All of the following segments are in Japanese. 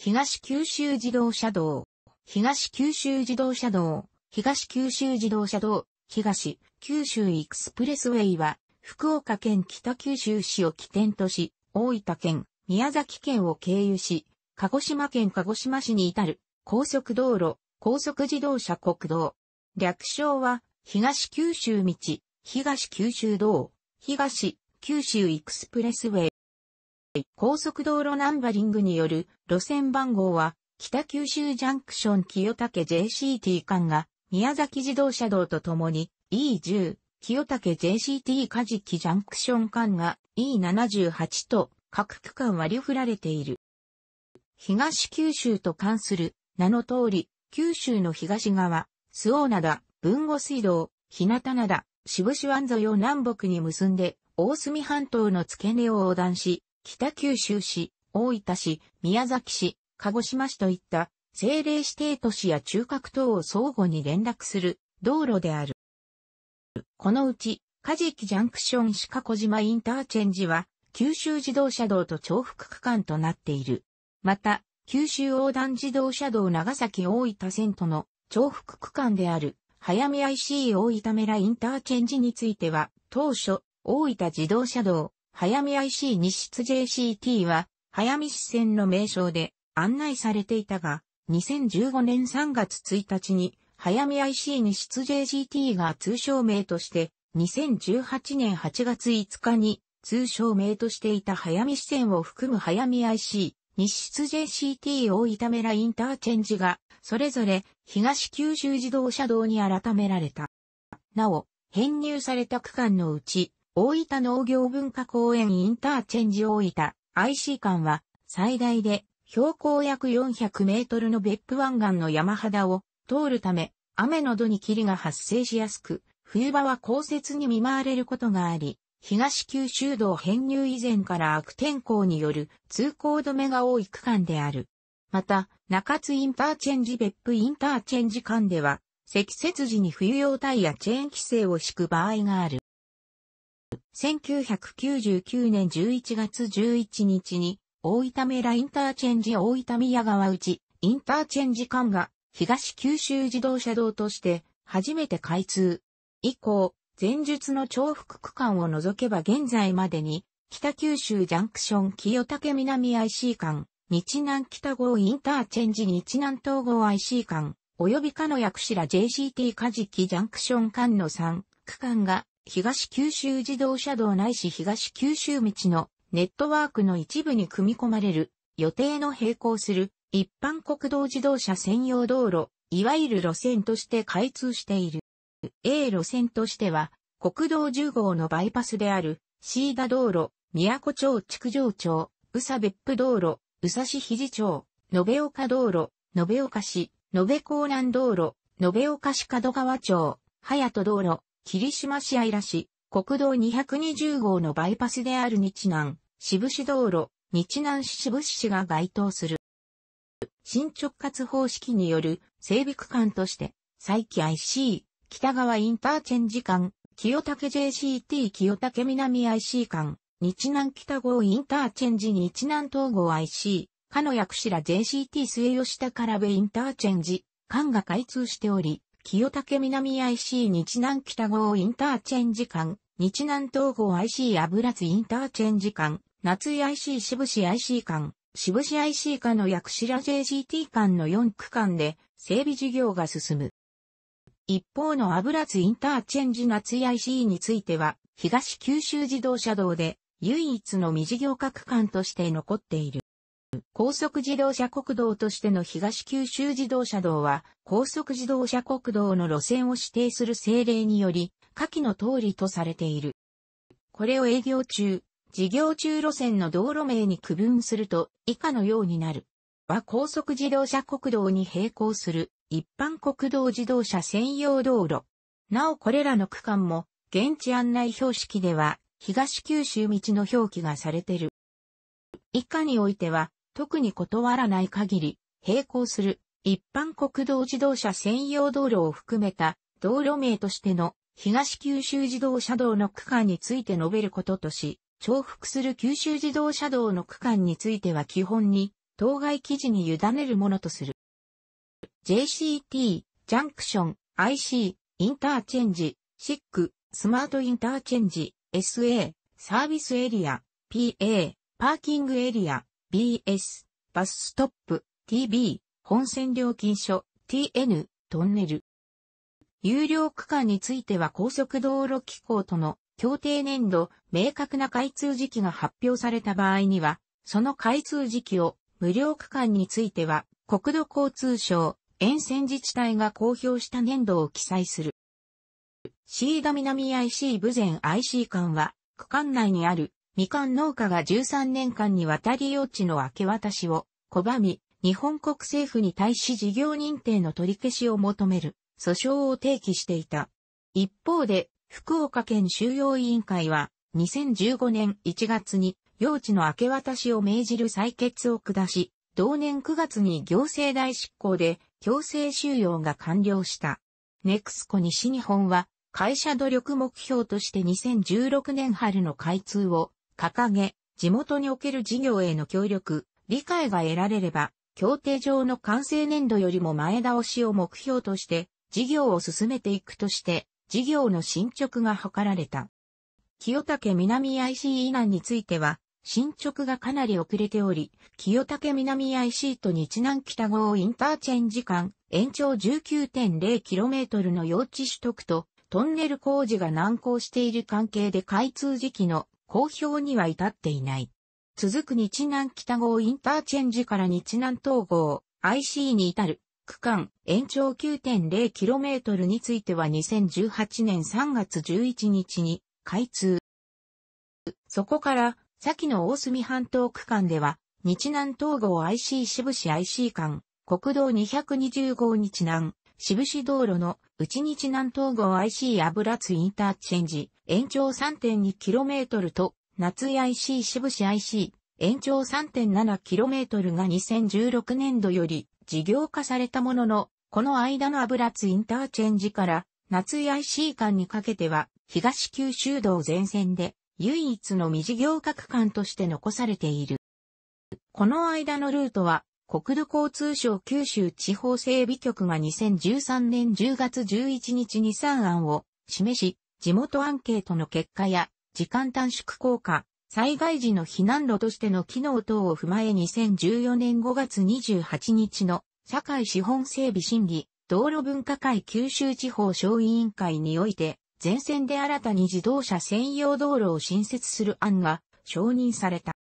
東九州自動車道、東九州自動車道、東九州自動車道、東九州エクスプレスウェイは、福岡県北九州市を起点とし、大分県、宮崎県を経由し、鹿児島県鹿児島市に至る高速道路、高速自動車国道。略称は、東九州道、東九州道、東九州エクスプレスウェイ。高速道路ナンバリングによる路線番号は、北九州ジャンクション清武 JCT 間が、宮崎自動車道とともに E10、清武 JCT カジキジャンクション間が E78 と各区間割り振られている。東九州と関する名の通り、九州の東側、周防灘、文後水道、日向灘、渋志湾沿いを南北に結んで、大隅半島の付け根を横断し、北九州市、大分市、宮崎市、鹿児島市といった政令指定都市や中核等を相互に連絡する道路である。このうち、カジキジャンクション鹿児島インターチェンジは、九州自動車道と重複区間となっている。また、九州横断自動車道長崎大分線との重複区間である、早見 IC 大分メラインターチェンジについては、当初、大分自動車道、早見 IC 西出 JCT は、早見支線の名称で案内されていたが、2015年3月1日に、早見 IC 西出 JCT が通称名として、2018年8月5日に、通称名としていた早見支線を含む早見 IC、西出 JCT 大分メラインターチェンジが、それぞれ東九州自動車道に改められた。なお、編入された区間のうち、大分農業文化公園インターチェンジ大分 IC 館は最大で標高約400メートルの別府湾岸の山肌を通るため雨の土に霧が発生しやすく冬場は降雪に見舞われることがあり東九州道編入以前から悪天候による通行止めが多い区間である。また、中津インターチェンジ別府インターチェンジ間では、積雪時に冬用タイヤチェーン規制を敷く場合がある。1999年11月11日に、大分メラインターチェンジ大分宮川内、インターチェンジ間が、東九州自動車道として、初めて開通。以降、前述の重複区間を除けば現在までに、北九州ジャンクション清武南 IC 間、日南北号インターチェンジ日南東号 IC 間、及びかの薬師ら JCT カジキジャンクション間の3区間が東九州自動車道ないし東九州道のネットワークの一部に組み込まれる予定の並行する一般国道自動車専用道路、いわゆる路線として開通している。A 路線としては国道10号のバイパスであるシーダ道路、宮古町築城町、宇佐別府道路、宇佐市肘町、延岡道路、延岡市、延江南道路、延岡市門川町、隼人道路、霧島市愛ら市、国道220号のバイパスである日南、渋市道路、日南市渋市が該当する。新直轄方式による整備区間として、再起 IC、北側インターチェンジ間、清武 JCT 清武南 IC 間、日南北号インターチェンジ日南東号 IC、かの薬師ら JCT 末吉田からべインターチェンジ、間が開通しており、清武南 IC 日南北郷インターチェンジ間、日南東郷 IC 油津インターチェンジ間、夏井 IC 渋市 IC 間、渋市 IC 間の薬師ら JGT 間の4区間で整備事業が進む。一方の油津インターチェンジ夏井 IC については、東九州自動車道で唯一の未事業化区間として残っている。高速自動車国道としての東九州自動車道は、高速自動車国道の路線を指定する政令により、下記の通りとされている。これを営業中、事業中路線の道路名に区分すると、以下のようになる。は高速自動車国道に並行する一般国道自動車専用道路。なおこれらの区間も現地案内標識では東九州道の表記がされている。以下においては特に断らない限り、並行する一般国道自動車専用道路を含めた道路名としての東九州自動車道の区間について述べることとし、重複する九州自動車道の区間については基本に当該記事に委ねるものとする。JCT、ジャンクション、IC、インターチェンジ、シック、スマートインターチェンジ、SA、サービスエリア、PA、パーキングエリア、BS、バスストップ、TB、本線料金所、TN、トンネル。有料区間については高速道路機構との協定年度、明確な開通時期が発表された場合には、その開通時期を無料区間については、国土交通省、沿線自治体が公表した年度を記載する。シード南 IC 部前 IC 間は、区間内にあるみかん農家が13年間にわたり用地の明け渡しを拒み、日本国政府に対し事業認定の取り消しを求める訴訟を提起していた。一方で、福岡県収容委員会は、2015年1月に用地の明け渡しを命じる採決を下し、同年9月に行政代執行で強制収容が完了した。ネクスコ西日本は会社努力目標として2016年春の開通を掲げ、地元における事業への協力、理解が得られれば、協定上の完成年度よりも前倒しを目標として、事業を進めていくとして、事業の進捗が図られた。清武南 IC 以南については、進捗がかなり遅れており、清武南 IC と日南北号インターチェンジ間、延長 19.0km の用地取得と、トンネル工事が難航している関係で開通時期の公表には至っていない。続く日南北号インターチェンジから日南東号 IC に至る区間延長 9.0km については2018年3月11日に開通。そこから先の大隅半島区間では日南東号 IC 渋市 IC 間国道220号日南渋市道路の内日南東郷 IC 油津インターチェンジ、延長 3.2km と、夏井 IC 渋市 IC、延長 3.7km が2016年度より事業化されたものの、この間の油津インターチェンジから夏井 IC 間にかけては、東九州道全線で唯一の未事業化区間として残されている。この間のルートは国土交通省九州地方整備局が2013年10月11日に3案を示し、地元アンケートの結果や時間短縮効果、災害時の避難路としての機能等を踏まえ2014年5月28日の社会資本整備審議、道路分科会九州地方省委員会において、全線で新たに自動車専用道路を新設する案が承認された。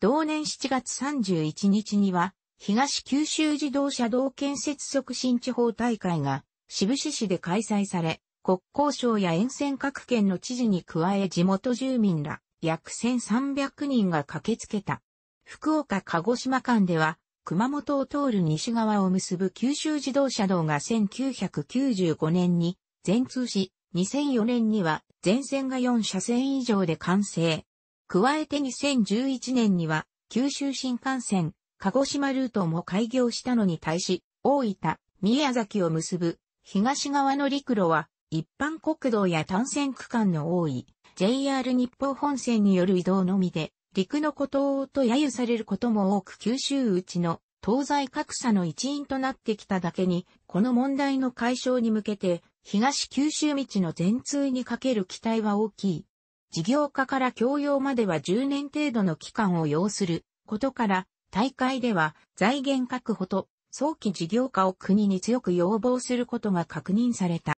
同年7月31日には、東九州自動車道建設促進地方大会が、渋志市で開催され、国交省や沿線各県の知事に加え地元住民ら約1300人が駆けつけた。福岡鹿児島間では熊本を通る西側を結ぶ九州自動車道が1995年に全通し、2004年には全線が4車線以上で完成。加えて2011年には、九州新幹線、鹿児島ルートも開業したのに対し、大分、宮崎を結ぶ東側の陸路は、一般国道や単線区間の多い JR 日報本線による移動のみで、陸のことと揶揄されることも多く九州うちの東西格差の一因となってきただけに、この問題の解消に向けて、東九州道の全通にかける期待は大きい。事業化から教養までは10年程度の期間を要することから、大会では財源確保と早期事業化を国に強く要望することが確認された。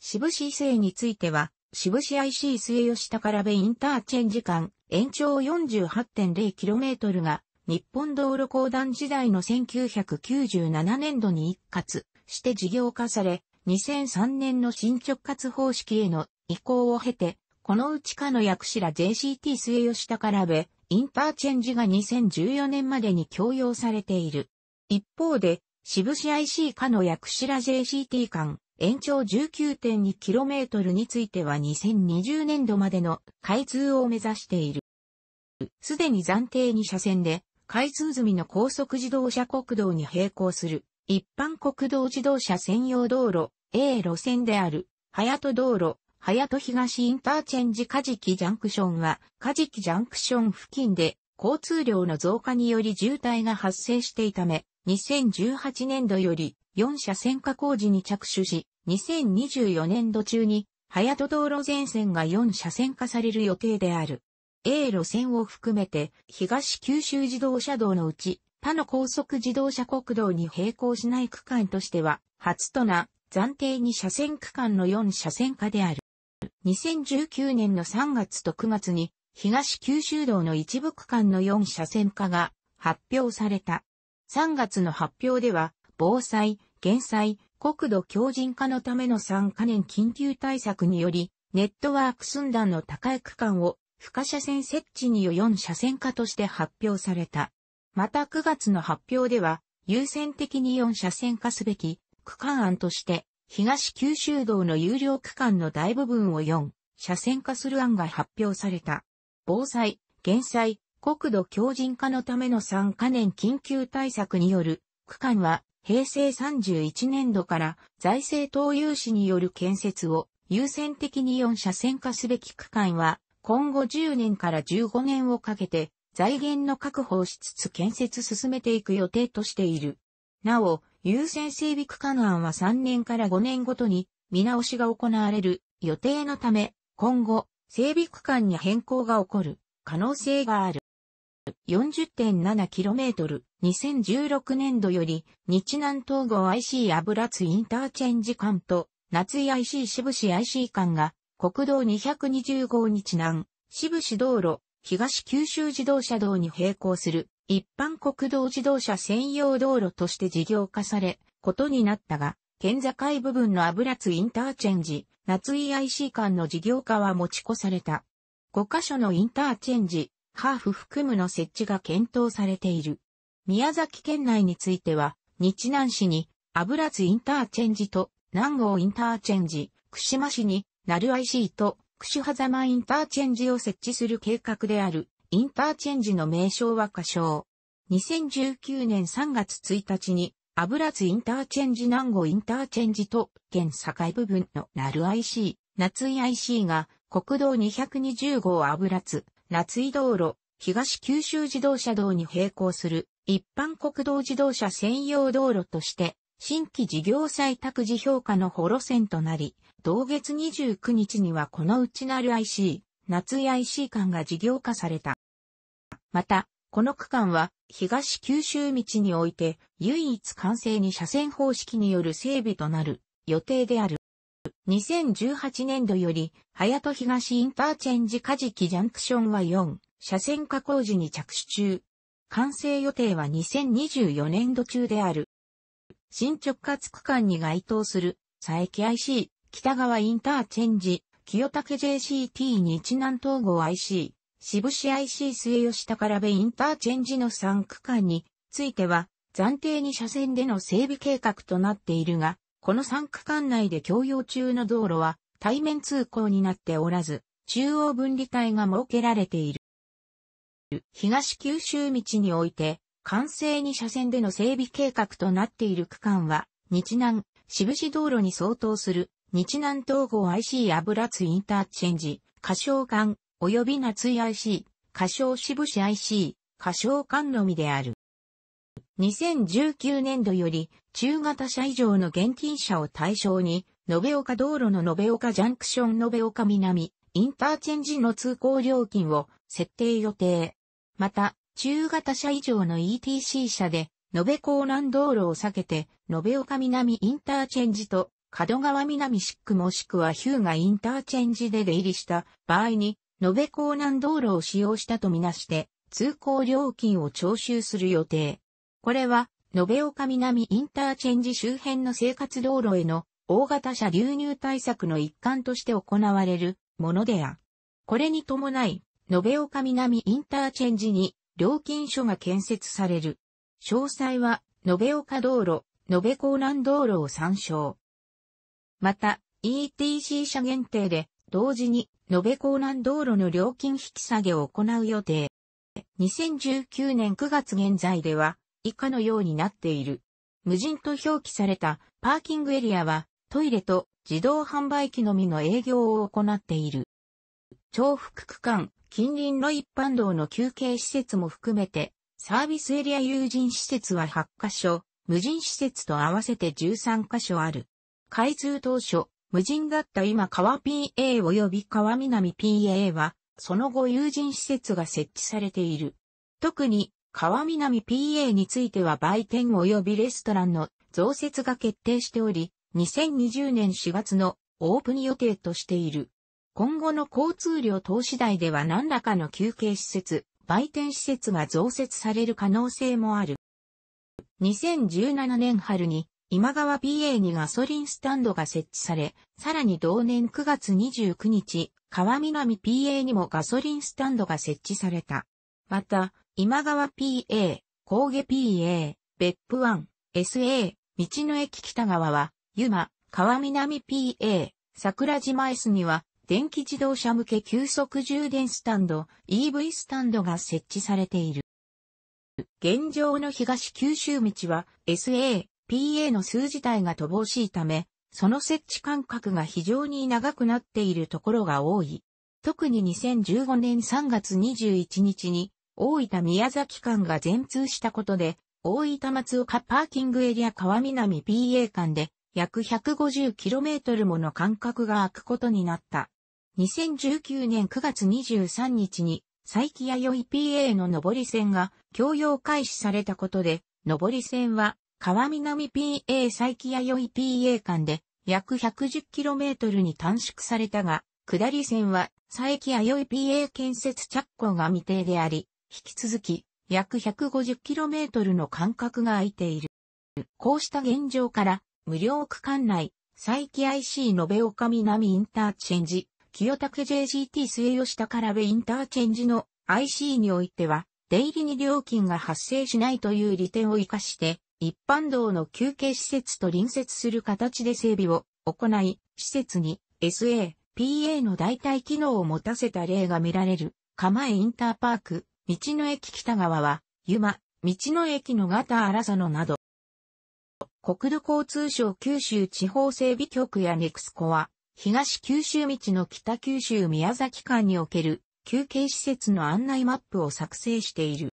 渋市政については、渋市 IC 末吉高らべインターチェンジ間延長 48.0km が日本道路公団時代の1997年度に一括して事業化され、2003年の進捗活方式への移行を経て、このうちかの薬師ら JCT 末吉らべ、インターチェンジが2014年までに供用されている。一方で、渋市 IC かの薬師ら JCT 間、延長 19.2km については2020年度までの開通を目指している。すでに暫定2車線で、開通済みの高速自動車国道に並行する、一般国道自動車専用道路、A 路線である、早と道路、やと東インターチェンジカジキジャンクションは、カジキジャンクション付近で、交通量の増加により渋滞が発生していため、2018年度より4車線化工事に着手し、2024年度中に、やと道路全線が4車線化される予定である。A 路線を含めて、東九州自動車道のうち、他の高速自動車国道に並行しない区間としては、初とな暫定に車線区間の4車線化である。2019年の3月と9月に東九州道の一部区間の4車線化が発表された。3月の発表では、防災、減災、国土強靭化のための3カ年緊急対策により、ネットワーク寸断の高い区間を、可車線設置によ4車線化として発表された。また9月の発表では、優先的に4車線化すべき区間案として、東九州道の有料区間の大部分を4、車線化する案が発表された。防災、減災、国土強靭化のための3カ年緊急対策による区間は平成31年度から財政投融資による建設を優先的に4車線化すべき区間は今後10年から15年をかけて財源の確保をしつつ建設進めていく予定としている。なお、優先整備区間案は3年から5年ごとに見直しが行われる予定のため、今後、整備区間に変更が起こる可能性がある。40.7km、2016年度より、日南東郷 IC 油津インターチェンジ間と、夏井 IC 渋市 IC 間が、国道220号日南、渋市道路、東九州自動車道に並行する一般国道自動車専用道路として事業化され、ことになったが、県境部分の油津インターチェンジ、夏 EIC 間の事業化は持ち越された。5カ所のインターチェンジ、ハーフ含むの設置が検討されている。宮崎県内については、日南市に油津インターチェンジと南郷インターチェンジ、串間市に鳴る IC と串狭間インターチェンジを設置する計画である。インターチェンジの名称は仮称。2019年3月1日に、油津インターチェンジ南後インターチェンジと県境部分のなる IC、夏井 IC が国道220号油津、夏井道路、東九州自動車道に並行する一般国道自動車専用道路として新規事業採択時評価のホ路線となり、同月29日にはこのうちなる IC、夏や石井間が事業化された。また、この区間は東九州道において唯一完成に車線方式による整備となる予定である。2018年度より、早戸東インターチェンジカジキジャンクションは4、車線加工時に着手中。完成予定は2024年度中である。新直轄区間に該当する、佐伯 IC、北川インターチェンジ、清武 JCT 日南東郷 IC、渋市 IC 末吉高部インターチェンジの3区間については、暫定に車線での整備計画となっているが、この3区間内で共用中の道路は対面通行になっておらず、中央分離帯が設けられている。東九州道において、完成に車線での整備計画となっている区間は、日南、渋市道路に相当する日南東郷 IC 油津インターチェンジ、歌唱館、及び夏井 IC、歌唱渋市 IC、歌唱館のみである。2019年度より、中型車以上の現金車を対象に、延岡道路の延岡ジャンクション延岡南、インターチェンジの通行料金を設定予定。また、中型車以上の ETC 車で、延べ港南道路を避けて、延岡南インターチェンジと角川南シックもしくはヒューがインターチェンジで出入りした場合に、延べ港南道路を使用したとみなして、通行料金を徴収する予定。これは、延岡南インターチェンジ周辺の生活道路への大型車流入対策の一環として行われるものであ。これに伴い、延岡南インターチェンジに料金所が建設される。詳細は、延岡道路、延べ港南道路を参照。また、ETC 車限定で、同時に、延べ港南道路の料金引き下げを行う予定。2019年9月現在では、以下のようになっている。無人と表記されたパーキングエリアは、トイレと自動販売機のみの営業を行っている。重複区間、近隣の一般道の休憩施設も含めて、サービスエリア有人施設は8カ所、無人施設と合わせて13カ所ある。開通当初、無人だった今川 PA 及び川南 PA は、その後友人施設が設置されている。特に、川南 PA については売店及びレストランの増設が決定しており、2020年4月のオープン予定としている。今後の交通量等次第では何らかの休憩施設、売店施設が増設される可能性もある。2017年春に今川 PA にガソリンスタンドが設置され、さらに同年9月29日、川南 PA にもガソリンスタンドが設置された。また、今川 PA、高下 PA、別府湾、SA、道の駅北側は、湯間、川南 PA、桜島 S には、電気自動車向け急速充電スタンド、EV スタンドが設置されている。現状の東九州道は SA、PA の数自体が乏しいため、その設置間隔が非常に長くなっているところが多い。特に2015年3月21日に、大分宮崎間が全通したことで、大分松岡パーキングエリア川南 PA 間で、約 150km もの間隔が空くことになった。2019年9月23日に、佐伯弥生 PA の上り線が共用開始されたことで、上り線は川南 PA 佐伯弥生 PA 間で約 110km に短縮されたが、下り線は佐伯弥生 PA 建設着工が未定であり、引き続き約 150km の間隔が空いている。こうした現状から、無料区間内、佐伯 IC 延岡南インターチェンジ、清武 JGT 末吉高らべインターチェンジの IC においては、出入りに料金が発生しないという利点を活かして、一般道の休憩施設と隣接する形で整備を行い、施設に SA、PA の代替機能を持たせた例が見られる、釜江インターパーク、道の駅北側は、湯間、道の駅の型荒佐野など、国土交通省九州地方整備局やネクスコは、東九州道の北九州宮崎間における休憩施設の案内マップを作成している。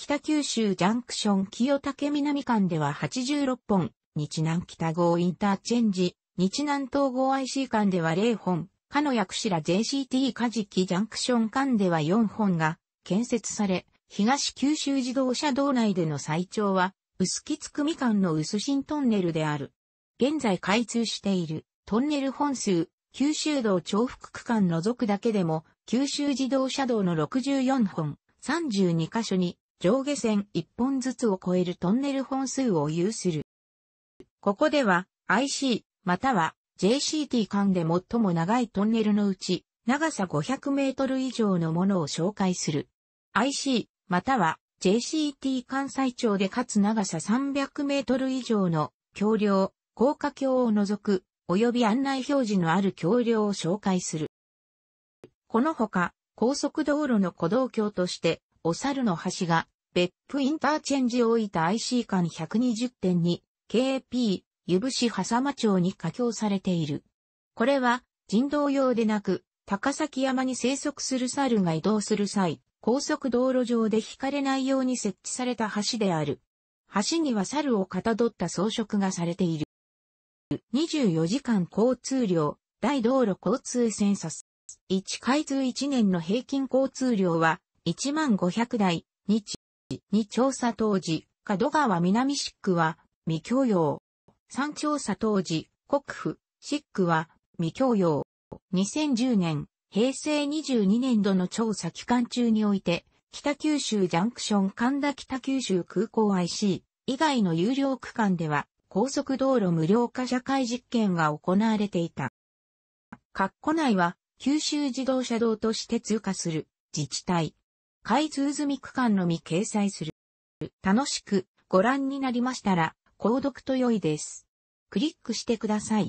北九州ジャンクション清武南間では86本、日南北号インターチェンジ、日南東号 IC 間では0本、かの薬師ら JCT カジキジャンクション間では4本が建設され、東九州自動車道内での最長は、薄木つくみ間の薄新トンネルである。現在開通しているトンネル本数、九州道重複区間除くだけでも、九州自動車道の64本、32箇所に上下線一本ずつを超えるトンネル本数を有する。ここでは IC または JCT 間で最も長いトンネルのうち長さ500メートル以上のものを紹介する。IC または JCT 間最長でかつ長さ300メートル以上の橋梁、高架橋を除く及び案内表示のある橋梁を紹介する。このほか高速道路の歩道橋としてお猿の橋が、別府インターチェンジを置いた IC 間 120.2KP、湯伏市狭間町に架橋されている。これは、人道用でなく、高崎山に生息する猿が移動する際、高速道路上で引かれないように設置された橋である。橋には猿をかたどった装飾がされている。24時間交通量、大道路交通センサス。1開通1年の平均交通量は1万500台、日、に調査当時、角川南ックは未供用。3調査当時、国府、ックは未供用。2010年、平成22年度の調査期間中において、北九州ジャンクション神田北九州空港 IC 以外の有料区間では高速道路無料化社会実験が行われていた。括弧内は九州自動車道として通過する自治体、開通済み区間のみ掲載する。楽しくご覧になりましたら、購読と良いです。クリックしてください。